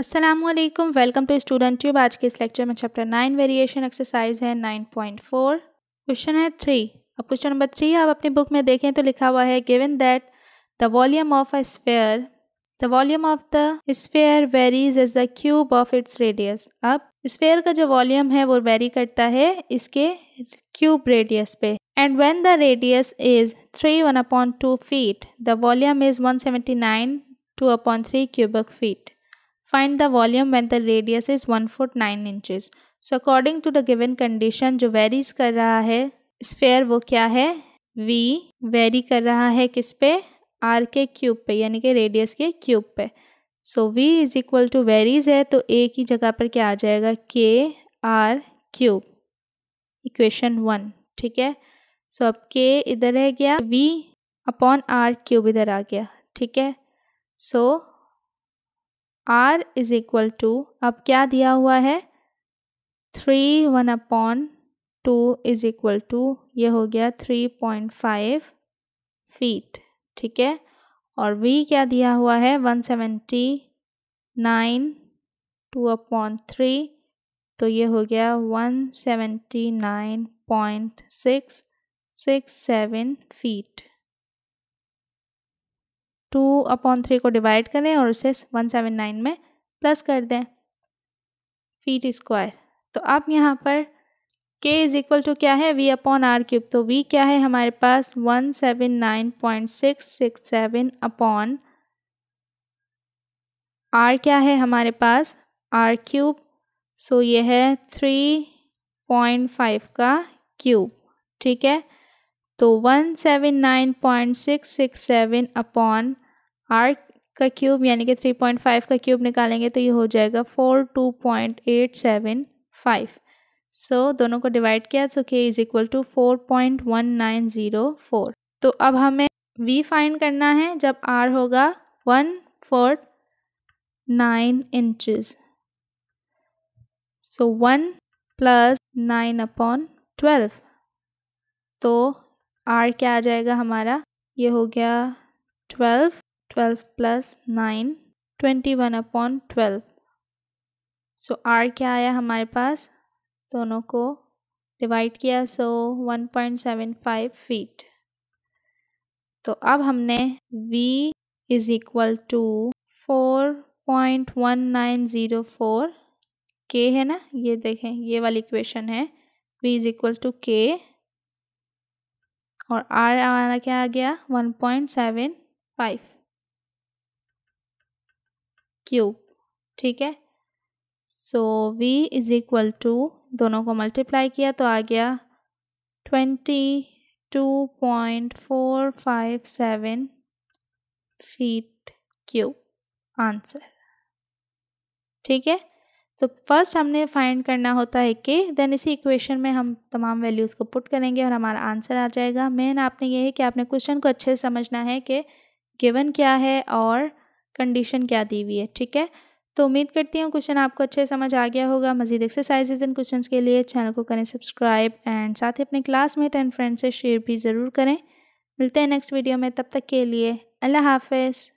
Aslam welcome to Student Tube आज के इस लेक्चर में चैप्टर नाइन वेरिएशन एक्सरसाइज है नाइन पॉइंट फोर क्वेश्चन है थ्री अब क्वेश्चन नंबर थ्री आप अपनी बुक में देखें तो लिखा हुआ है given that the volume of a sphere the volume of the sphere varies as the cube of its radius अब स्फेयर का जो वॉल्यूम है वो वेरी करता है इसके क्यूब रेडियस पे and when the radius is three one upon two feet the volume is one seventy nine two upon three cubic feet find the volume when the radius is one foot nine inches so according to the given condition जो varies कर रहा है sphere वो क्या है we very कर रहा है किस पे आर के क्यूब पे यानी कि रेडियस के क्यूब पे so V is equal to varies है तो ए की जगह पर क्या आ जाएगा के आर क्यूब इक्वेशन वन ठीक है सो अब के इधर रह गया वी अपॉन आर क्यूब इधर आ गया ठीक है so so, R is equal to अब क्या दिया हुआ है three one upon two is equal to ये हो गया थ्री पॉइंट फाइव फीट ठीक है और वी क्या दिया हुआ है one seventy nine two upon three तो ये हो गया one seventy nine point six six seven feet two upon three को डिवाइड करें और उसे वन सेवन नाइन में प्लस कर दें फीट स्क्वायर तो अब यहाँ पर k इज़ इक्वल टू क्या है v अपॉन आर क्यूब तो v क्या है हमारे पास one seven nine point six six seven upon R क्या है हमारे पास आर क्यूब सो ये है थ्री पॉइंट फाइव का क्यूब ठीक है तो one seven nine point six six seven upon R का क्यूब यानी कि थ्री पॉइंट फाइव का क्यूब निकालेंगे तो ये हो जाएगा four two point eight seven five so दोनों को डिवाइड किया so K is equal to four point one nine zero four तो अब हमें वी फाइंड करना है जब आर होगा one four nine inches so one plus nine upon twelve तो आर क्या आ जाएगा हमारा ये हो गया twelve twelve plus nine twenty one upon twelve so R क्या आया हमारे पास दोनों को डिवाइड किया so one point seven five feet तो अब हमने v is equal to four point one nine zero four के है ना ये देखें ये वाली इक्वेशन है v इज इक्वल टू के और r हमारा क्या आ गया one point seven five cube ठीक है so v is equal to दोनों को मल्टीप्लाई किया तो आ गया twenty two point four five seven feet cube answer ठीक है तो फर्स्ट हमने फाइंड करना होता है कि देन इसी इक्वेशन में हम तमाम वैल्यूज़ को पुट करेंगे और हमारा आंसर आ जाएगा मेन आपने ये है कि आपने क्वेश्चन को अच्छे से समझना है कि गिवन क्या है और कंडीशन क्या दी हुई है ठीक है तो उम्मीद करती हूँ क्वेश्चन आपको अच्छे समझ आ गया होगा मजीद एक्सरसाइजेज इन क्वेश्चन के लिए चैनल को करें सब्सक्राइब एंड साथ ही अपने क्लासमेट एंड फ्रेंड से शेयर भी ज़रूर करें मिलते हैं नेक्स्ट वीडियो में तब तक के लिए अल्लाह हाफिज़